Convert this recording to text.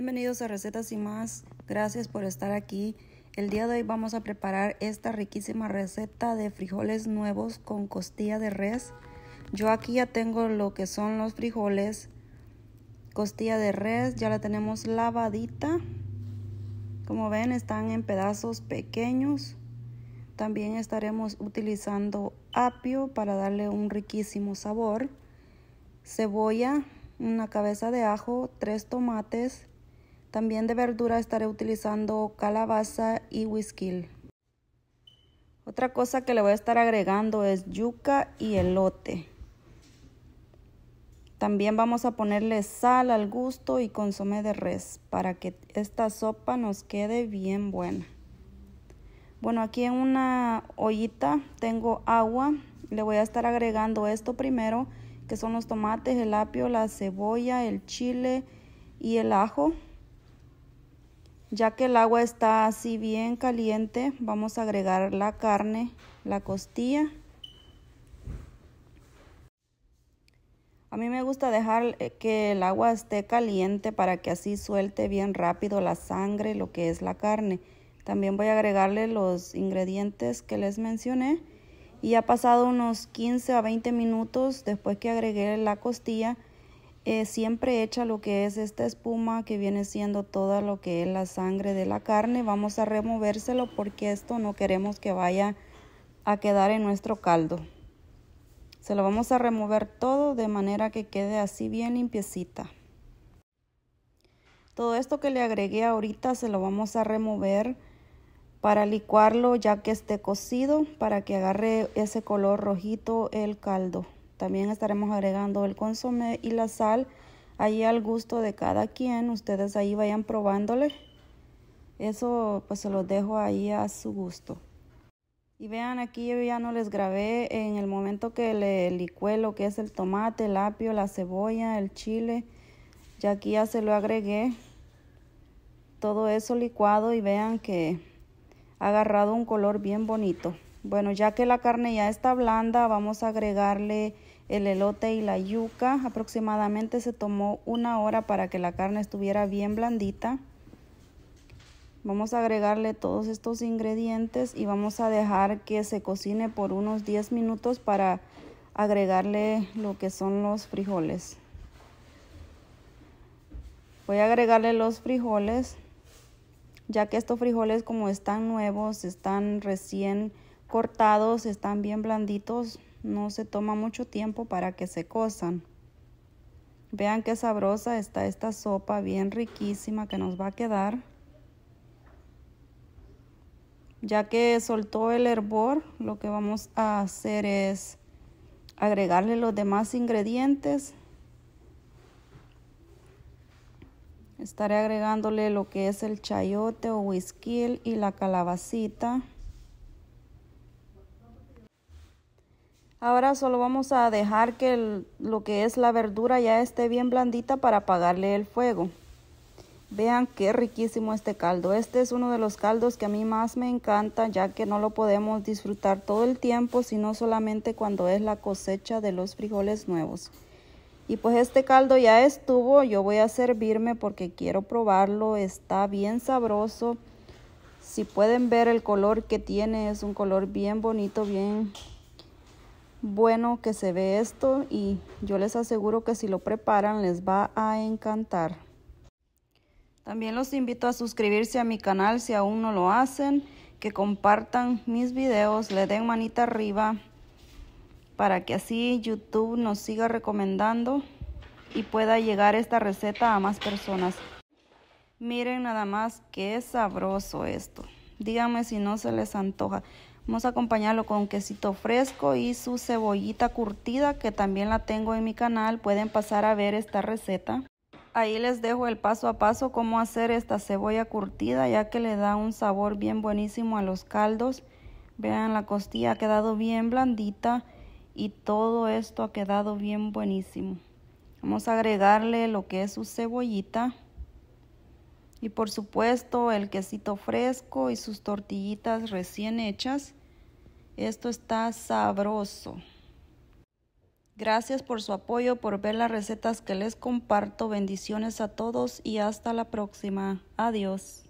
Bienvenidos a Recetas y más. Gracias por estar aquí. El día de hoy vamos a preparar esta riquísima receta de frijoles nuevos con costilla de res. Yo aquí ya tengo lo que son los frijoles. Costilla de res, ya la tenemos lavadita. Como ven, están en pedazos pequeños. También estaremos utilizando apio para darle un riquísimo sabor. Cebolla, una cabeza de ajo, tres tomates, también de verdura estaré utilizando calabaza y whisky. Otra cosa que le voy a estar agregando es yuca y elote. También vamos a ponerle sal al gusto y consomé de res para que esta sopa nos quede bien buena. Bueno, aquí en una ollita tengo agua. Le voy a estar agregando esto primero, que son los tomates, el apio, la cebolla, el chile y el ajo. Ya que el agua está así bien caliente, vamos a agregar la carne, la costilla. A mí me gusta dejar eh, que el agua esté caliente para que así suelte bien rápido la sangre, lo que es la carne. También voy a agregarle los ingredientes que les mencioné. Y ha pasado unos 15 a 20 minutos después que agregué la costilla, eh, siempre echa lo que es esta espuma que viene siendo toda lo que es la sangre de la carne. Vamos a removérselo porque esto no queremos que vaya a quedar en nuestro caldo. Se lo vamos a remover todo de manera que quede así bien limpiecita. Todo esto que le agregué ahorita se lo vamos a remover para licuarlo ya que esté cocido para que agarre ese color rojito el caldo. También estaremos agregando el consomé y la sal ahí al gusto de cada quien. Ustedes ahí vayan probándole. Eso pues se los dejo ahí a su gusto. Y vean aquí yo ya no les grabé en el momento que le licué lo que es el tomate, el apio, la cebolla, el chile. Ya aquí ya se lo agregué. Todo eso licuado y vean que ha agarrado un color bien bonito. Bueno, ya que la carne ya está blanda, vamos a agregarle el elote y la yuca. Aproximadamente se tomó una hora para que la carne estuviera bien blandita. Vamos a agregarle todos estos ingredientes y vamos a dejar que se cocine por unos 10 minutos para agregarle lo que son los frijoles. Voy a agregarle los frijoles, ya que estos frijoles como están nuevos, están recién cortados, están bien blanditos, no se toma mucho tiempo para que se cosan. Vean qué sabrosa está esta sopa, bien riquísima que nos va a quedar. Ya que soltó el hervor, lo que vamos a hacer es agregarle los demás ingredientes. Estaré agregándole lo que es el chayote o whisky y la calabacita. Ahora solo vamos a dejar que lo que es la verdura ya esté bien blandita para apagarle el fuego. Vean qué riquísimo este caldo. Este es uno de los caldos que a mí más me encanta ya que no lo podemos disfrutar todo el tiempo sino solamente cuando es la cosecha de los frijoles nuevos. Y pues este caldo ya estuvo, yo voy a servirme porque quiero probarlo, está bien sabroso. Si pueden ver el color que tiene, es un color bien bonito, bien bueno que se ve esto y yo les aseguro que si lo preparan les va a encantar. También los invito a suscribirse a mi canal si aún no lo hacen, que compartan mis videos, le den manita arriba para que así YouTube nos siga recomendando y pueda llegar esta receta a más personas. Miren nada más qué sabroso esto. Díganme si no se les antoja. Vamos a acompañarlo con quesito fresco y su cebollita curtida que también la tengo en mi canal. Pueden pasar a ver esta receta. Ahí les dejo el paso a paso cómo hacer esta cebolla curtida ya que le da un sabor bien buenísimo a los caldos. Vean la costilla ha quedado bien blandita y todo esto ha quedado bien buenísimo. Vamos a agregarle lo que es su cebollita. Y por supuesto el quesito fresco y sus tortillitas recién hechas. Esto está sabroso. Gracias por su apoyo, por ver las recetas que les comparto. Bendiciones a todos y hasta la próxima. Adiós.